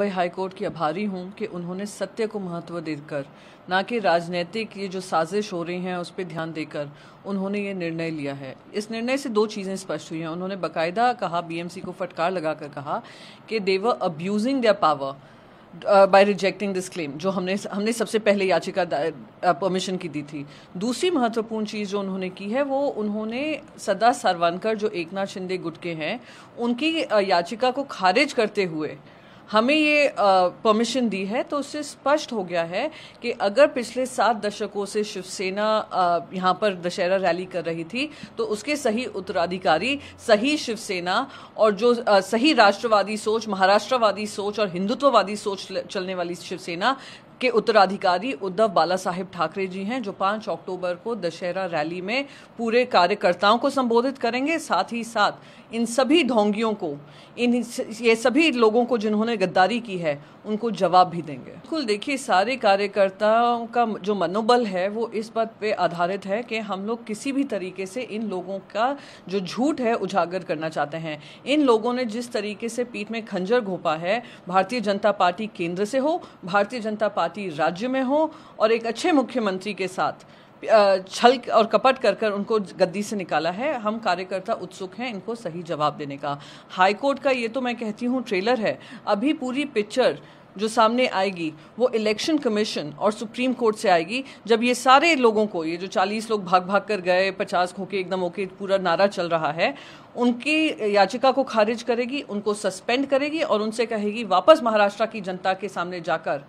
Mumbai high court की आभारी हूं कि उन्होंने सत्य को महत्व देकर ना कि राजनीतिक ये जो साजिश हो रही हैं उस पर ध्यान देकर उन्होंने ये निर्णय लिया है इस निर्णय से दो चीज़ें स्पष्ट हुई हैं उन्होंने बकायदा कहा बीएमसी को फटकार लगाकर कहा कि they are abusing the power by rejecting this claim जो हमने हमने सबसे पहले याचिका परमिशन uh, की दी थी दूसरी महत्वपूर्ण चीज़ जो उन्होंने की है वो उन्होंने सदा सरवानकर जो एकनाथ शिंदे गुट के हैं उनकी uh, याचिका को खारिज करते हुए हमें ये परमिशन दी है तो उससे स्पष्ट हो गया है कि अगर पिछले सात दशकों से शिवसेना यहाँ पर दशहरा रैली कर रही थी तो उसके सही उत्तराधिकारी सही शिवसेना और जो सही राष्ट्रवादी सोच महाराष्ट्रवादी सोच और हिंदुत्ववादी सोच चलने वाली शिवसेना के उत्तराधिकारी उद्धव बाला साहेब ठाकरे जी हैं जो पांच अक्टूबर को दशहरा रैली में पूरे कार्यकर्ताओं को संबोधित करेंगे साथ ही साथ इन सभी ढोंगियों को इन ये सभी लोगों को जिन्होंने गद्दारी की है उनको जवाब भी देंगे बिल्कुल देखिए सारे कार्यकर्ताओं का जो मनोबल है वो इस बात पे आधारित है कि हम लोग किसी भी तरीके से इन लोगों का जो झूठ है उजागर करना चाहते हैं इन लोगों ने जिस तरीके से पीठ में खंजर घोपा है भारतीय जनता पार्टी केंद्र से हो भारतीय जनता पार्टी पार्टी राज्य में हो और एक अच्छे मुख्यमंत्री के साथ छल और कपट कर कर उनको गद्दी से निकाला है हम कार्यकर्ता उत्सुक हैं इनको सही जवाब देने का कोर्ट का ये तो मैं कहती हूँ ट्रेलर है अभी पूरी पिक्चर जो सामने आएगी वो इलेक्शन कमीशन और सुप्रीम कोर्ट से आएगी जब ये सारे लोगों को ये जो 40 लोग भाग भाग कर गए 50 खोके एकदम ओके पूरा नारा चल रहा है उनकी याचिका को खारिज करेगी उनको सस्पेंड करेगी और उनसे कहेगी वापस महाराष्ट्र की जनता के सामने जाकर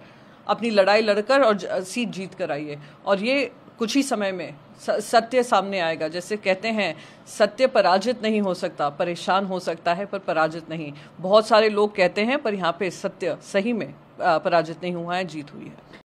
अपनी लड़ाई लड़कर और सीट जीत कर आइए और ये कुछ ही समय में सत्य सामने आएगा जैसे कहते हैं सत्य पराजित नहीं हो सकता परेशान हो सकता है पर पराजित नहीं बहुत सारे लोग कहते हैं पर यहाँ पे सत्य सही में पराजित नहीं हुआ है जीत हुई है